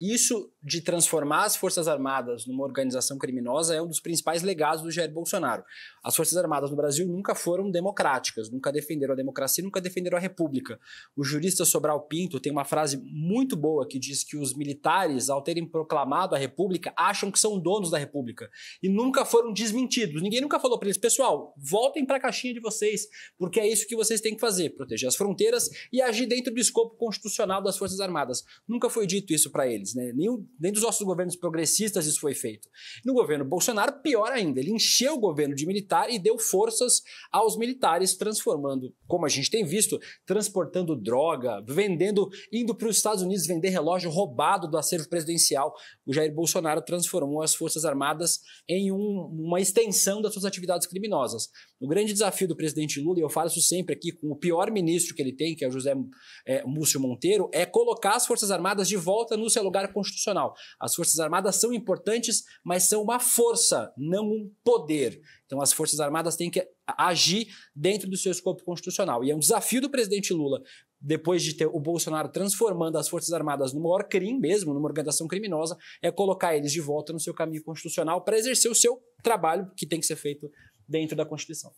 Isso de transformar as Forças Armadas numa organização criminosa é um dos principais legados do Jair Bolsonaro. As Forças Armadas no Brasil nunca foram democráticas, nunca defenderam a democracia, nunca defenderam a república. O jurista Sobral Pinto tem uma frase muito boa que diz que os militares, ao terem proclamado a república, acham que são donos da república e nunca foram desmentidos. Ninguém nunca falou para eles, pessoal, voltem para a caixinha de vocês, porque é isso que vocês têm que fazer, proteger as fronteiras e agir dentro do escopo constitucional das Forças Armadas. Nunca foi dito isso para eles, né? Nenhum Dentro dos nossos governos progressistas isso foi feito. No governo Bolsonaro, pior ainda, ele encheu o governo de militar e deu forças aos militares, transformando, como a gente tem visto, transportando droga, vendendo, indo para os Estados Unidos vender relógio roubado do acervo presidencial. O Jair Bolsonaro transformou as Forças Armadas em um, uma extensão das suas atividades criminosas. O grande desafio do presidente Lula, e eu falo isso sempre aqui, com o pior ministro que ele tem, que é o José é, Múcio Monteiro, é colocar as Forças Armadas de volta no seu lugar constitucional. Nacional. As Forças Armadas são importantes, mas são uma força, não um poder. Então, as Forças Armadas têm que agir dentro do seu escopo constitucional. E é um desafio do presidente Lula, depois de ter o Bolsonaro transformando as Forças Armadas no maior crime mesmo, numa organização criminosa, é colocar eles de volta no seu caminho constitucional para exercer o seu trabalho que tem que ser feito dentro da Constituição.